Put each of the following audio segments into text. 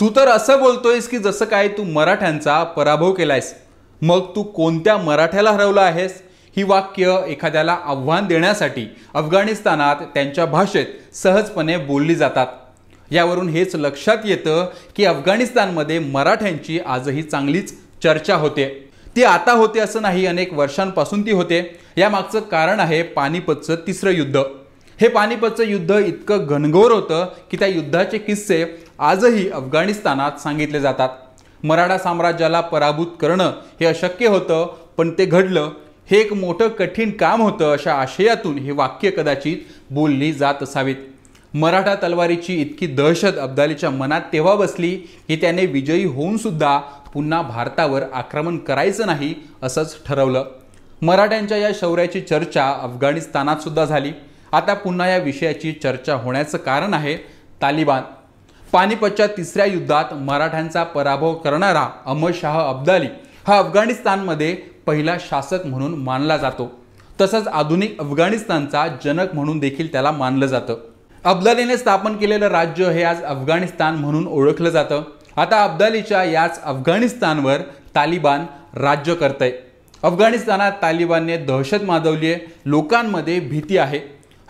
तू तर असं बोलतोयस की जसं काय तू मराठ्यांचा पराभव केलायस मग तू कोणत्या मराठ्याला हरवला आहेस ही वाक्य एखाद्याला आव्हान देण्यासाठी अफगाणिस्तानात त्यांच्या भाषेत सहजपणे बोलली जातात यावरून हेच लक्षात येतं की अफगाणिस्तानमध्ये मराठ्यांची आजही चांगलीच चर्चा होते ती आता होते असं नाही अनेक वर्षांपासून ती होते यामागचं कारण आहे पानिपतचं तिसरं युद्ध हे पानिपतचं युद्ध इतकं घनघोर होतं की त्या युद्धाचे किस्से आजही अफगाणिस्तानात सांगितले जातात मराठा साम्राज्याला पराभूत करणं हे अशक्य होतं पण ते घडलं हे एक मोठं कठीण काम होतं अशा आशयातून हे वाक्य कदाचित बोलली जात असावीत मराठा तलवारीची इतकी दहशत अब्दालीच्या मनात तेव्हा बसली की त्याने विजयी होऊनसुद्धा पुन्हा भारतावर आक्रमण करायचं नाही असंच ठरवलं मराठ्यांच्या या शौर्याची चर्चा अफगाणिस्तानातसुद्धा झाली आता पुन्हा या विषयाची चर्चा होण्याचं कारण आहे तालिबान पानिपतच्या तिसऱ्या युद्धात मराठ्यांचा पराभव करणारा अहमद शाह अब्दाली हा अफगाणिस्तानमध्ये पहिला शासक म्हणून मानला जातो तसंच आधुनिक अफगाणिस्तानचा जनक म्हणून देखील त्याला मानलं जातं अब्दालीने स्थापन केलेलं राज्य हे आज अफगाणिस्तान म्हणून ओळखलं जातं आता अब्दालीच्या याच अफगाणिस्तानवर तालिबान राज्य करत आहे अफगाणिस्तानात तालिबानने दहशत माजवली आहे लोकांमध्ये भीती आहे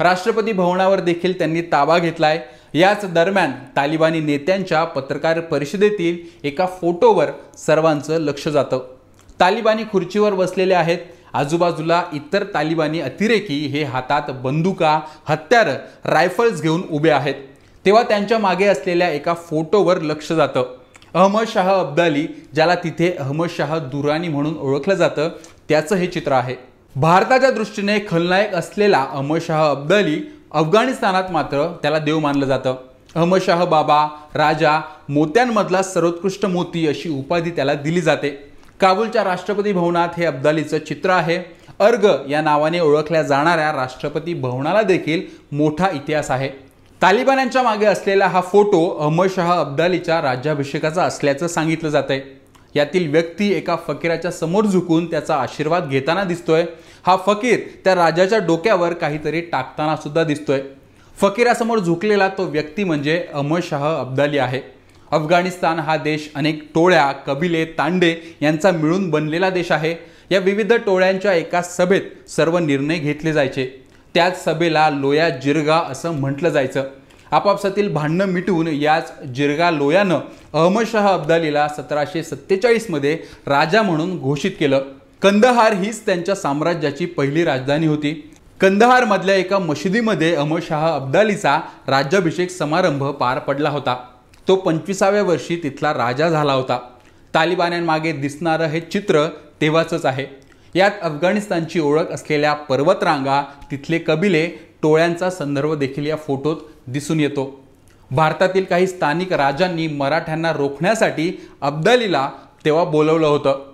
राष्ट्रपती भवनावर देखील त्यांनी ताबा घेतलाय याच दरम्यान तालिबानी नेत्यांच्या पत्रकार परिषदेतील एका फोटोवर सर्वांचं लक्ष जातं तालिबानी खुर्चीवर बसलेले आहेत आजूबाजूला इतर तालिबानी अतिरेकी हे हातात बंदुका हत्यारं रायफल्स घेऊन उभे आहेत तेव्हा त्यांच्या मागे असलेल्या एका फोटोवर लक्ष जातं अहमद शाह अब्दाली ज्याला तिथे अहमद शाह दुराणी म्हणून ओळखलं जातं त्याचं हे चित्र आहे भारताच्या दृष्टीने खलनायक असलेला अहमदशाह अब्दाली अफगाणिस्तानात मात्र त्याला देव मानलं जातं अहमदशाह बाबा राजा मोत्यांमधला सर्वोत्कृष्ट मोती अशी उपाधी त्याला दिली जाते काबूलच्या राष्ट्रपती भवनात हे अब्दालीचं चित्र आहे अर्ग या नावाने ओळखल्या जाणाऱ्या राष्ट्रपती भवनाला देखील मोठा इतिहास आहे तालिबान्यांच्या मागे असलेला हा फोटो अहमदशाह अब्दालीच्या राज्याभिषेकाचा असल्याचं सांगितलं जात आहे यातील व्यक्ती एका फकीराच्या समोर झुकून त्याचा आशीर्वाद घेताना दिसतोय हा फकीर त्या राजाच्या डोक्यावर काहीतरी टाकताना सुद्धा दिसतोय फकीरासमोर झुकलेला तो व्यक्ती म्हणजे शाह अब्दाली आहे अफगाणिस्तान हा देश अनेक टोळ्या कबिले तांडे यांचा मिळून बनलेला देश आहे या विविध टोळ्यांच्या एका सभेत सर्व निर्णय घेतले जायचे त्याच सभेला लोया जिरगा असं म्हटलं जायचं आपापसातील भांडणं मिटवून याच जिरगा लोयानं अहमदशाह अब्दालीला सतराशे सत्तेचाळीसमध्ये राजा म्हणून घोषित केलं कंदहार हीच त्यांच्या साम्राज्याची पहिली राजधानी होती कंदहारमधल्या एका मशिदीमध्ये अहमदशाह अब्दालीचा राज्याभिषेक समारंभ पार पडला होता तो पंचवीसाव्या वर्षी तिथला राजा झाला होता तालिबान्यांमागे दिसणारं हे चित्र तेव्हाचंच आहे यात अफगाणिस्तानची ओळख असलेल्या पर्वतरांगा तिथले कबिले टोळ्यांचा संदर्भ देखील या फोटोत दिसून येतो भारतातील काही स्थानिक राजांनी मराठ्यांना रोखण्यासाठी अब्दालीला तेव्हा बोलवलं होतं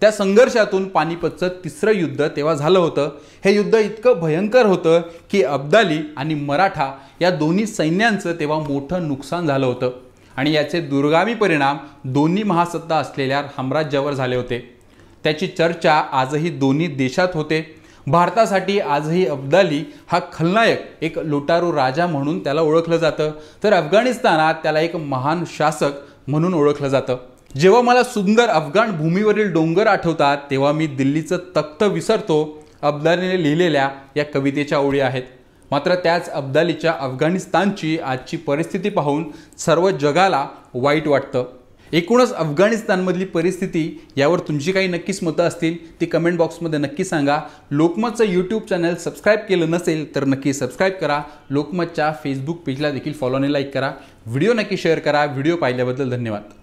त्या संघर्षातून पानिपतचं तिसरं युद्ध तेव्हा झालं होतं हे युद्ध इतकं भयंकर होतं की अब्दाली आणि मराठा या दोन्ही सैन्यांचं तेव्हा मोठं नुकसान झालं होतं आणि याचे दुर्गामी परिणाम दोन्ही महासत्ता असलेल्या साम्राज्यावर झाले होते त्याची चर्चा आजही दोन्ही देशात होते भारतासाठी आजही अब्दाली हा खलनायक एक लुटारू राजा म्हणून त्याला ओळखलं जातं तर अफगाणिस्तानात त्याला एक महान शासक म्हणून ओळखलं जातं जेव्हा मला सुंदर अफगाण भूमीवरील डोंगर आठवतात तेव्हा मी दिल्लीचं तख्त विसरतो अब्दालीने लिहिलेल्या या कवितेच्या ओळी आहेत मात्र त्याच अब्दालीच्या अफगाणिस्तानची आजची परिस्थिती पाहून सर्व जगाला वाईट वाटतं एकूणच अफगाणिस्तानमधली परिस्थिती यावर तुमची काही नक्कीच मतं असतील ती कमेंट बॉक्समध्ये नक्की सांगा लोकमतचं यूट्यूब चॅनल सबस्क्राईब केलं नसेल तर नक्की सबस्क्राईब करा लोकमतच्या फेसबुक पेजला देखील फॉलो आणि लाईक करा व्हिडिओ नक्की शेअर करा व्हिडिओ पाहिल्याबद्दल धन्यवाद